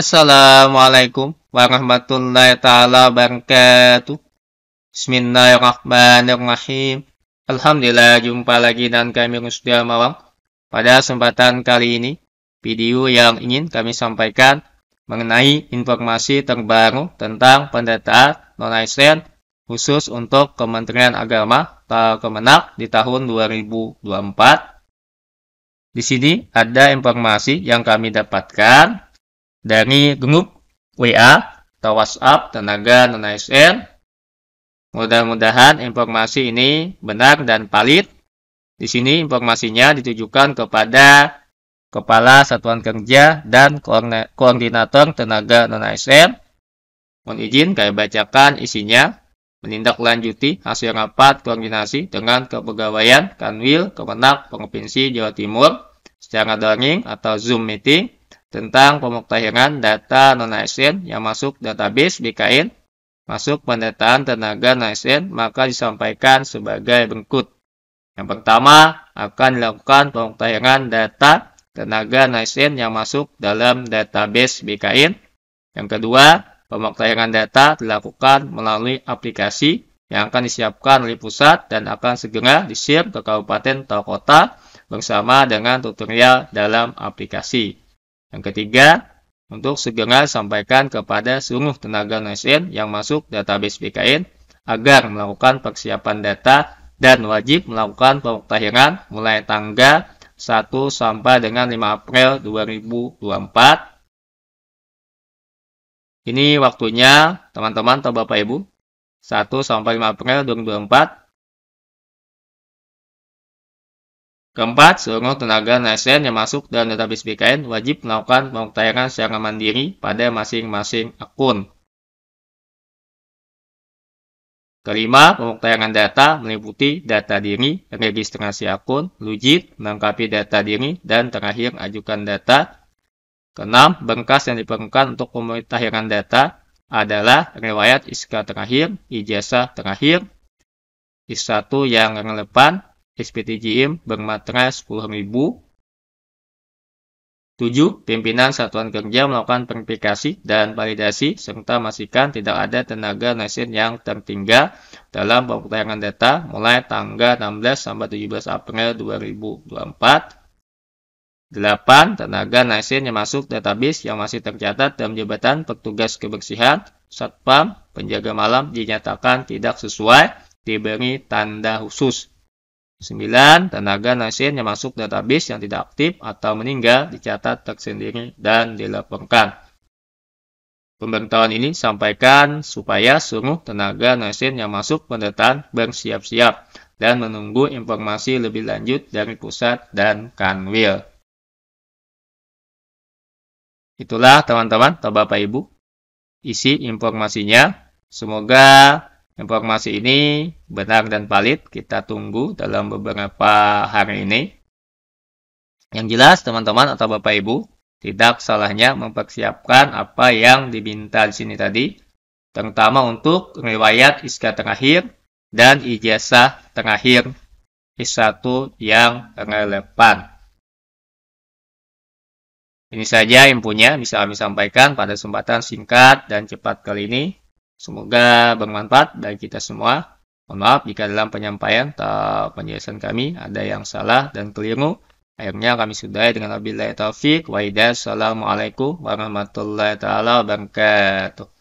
Assalamualaikum warahmatullahi taala wabarakatuh. Bismillahirrahmanirrahim. Alhamdulillah jumpa lagi dengan kami Rusdia Mawang. Pada kesempatan kali ini, video yang ingin kami sampaikan mengenai informasi terbaru tentang pendataan non-ASN khusus untuk Kementerian Agama atau Kemenak di tahun 2024. Di sini ada informasi yang kami dapatkan dari grup WA atau WhatsApp tenaga non ASN. Mudah-mudahan informasi ini benar dan valid. Di sini informasinya ditujukan kepada Kepala Satuan Kerja dan Koordinator Tenaga Non ASN. Mohon izin kami bacakan isinya. Menindaklanjuti hasil rapat koordinasi dengan kepegawaian Kanwil Kemenak Provinsi Jawa Timur secara daring atau Zoom meeting tentang pemutakhiran data non-asn yang masuk database BKN masuk pendataan tenaga non-asn maka disampaikan sebagai berikut. Yang pertama, akan dilakukan pemutakhiran data tenaga non-asn yang masuk dalam database BKN. Yang kedua, pemutakhiran data dilakukan melalui aplikasi yang akan disiapkan oleh pusat dan akan segera di-share ke kabupaten atau kota bersama dengan tutorial dalam aplikasi. Yang ketiga, untuk segera sampaikan kepada seluruh tenaga NSN yang masuk database BKN agar melakukan persiapan data dan wajib melakukan pemutakhiran mulai tanggal 1 sampai dengan 5 April 2024. Ini waktunya teman-teman atau Bapak Ibu 1 sampai 5 April 2024 Keempat, seluruh tenaga ASN yang masuk dalam database BKN wajib melakukan penguktayaran secara mandiri pada masing-masing akun. Kelima, penguktayaran data meliputi data diri, registrasi akun, lujit, melengkapi data diri, dan terakhir ajukan data. Keenam, berkas yang diperlukan untuk pemuktayaran data adalah riwayat iska terakhir, ijazah terakhir, is satu yang relevan, SPTJM bermatra 10.000. 7. Pimpinan Satuan Kerja melakukan verifikasi dan validasi serta memastikan tidak ada tenaga nasin yang tertinggal dalam pemutaran data mulai tanggal 16 sampai 17 April 2024. 8. Tenaga nasin yang masuk database yang masih tercatat dalam jabatan petugas kebersihan, satpam, penjaga malam dinyatakan tidak sesuai diberi tanda khusus. 9. Tenaga nasin yang masuk database yang tidak aktif atau meninggal dicatat tersendiri dan dilaporkan. Pemberitahuan ini sampaikan supaya seluruh tenaga nasin yang masuk pendataan bersiap-siap dan menunggu informasi lebih lanjut dari pusat dan Kanwil. Itulah teman-teman atau Bapak Ibu isi informasinya. Semoga Informasi ini benar dan valid, kita tunggu dalam beberapa hari ini. Yang jelas, teman-teman atau Bapak Ibu, tidak salahnya mempersiapkan apa yang diminta di sini tadi, terutama untuk riwayat iska terakhir dan ijazah terakhir S1 yang relevan. Ini saja yang punya bisa kami sampaikan pada kesempatan singkat dan cepat kali ini. Semoga bermanfaat bagi kita semua. Mohon maaf jika dalam penyampaian atau penjelasan kami ada yang salah dan keliru. Akhirnya kami sudahi dengan wabillahi taufik wa hidayah. Assalamualaikum warahmatullahi wabarakatuh.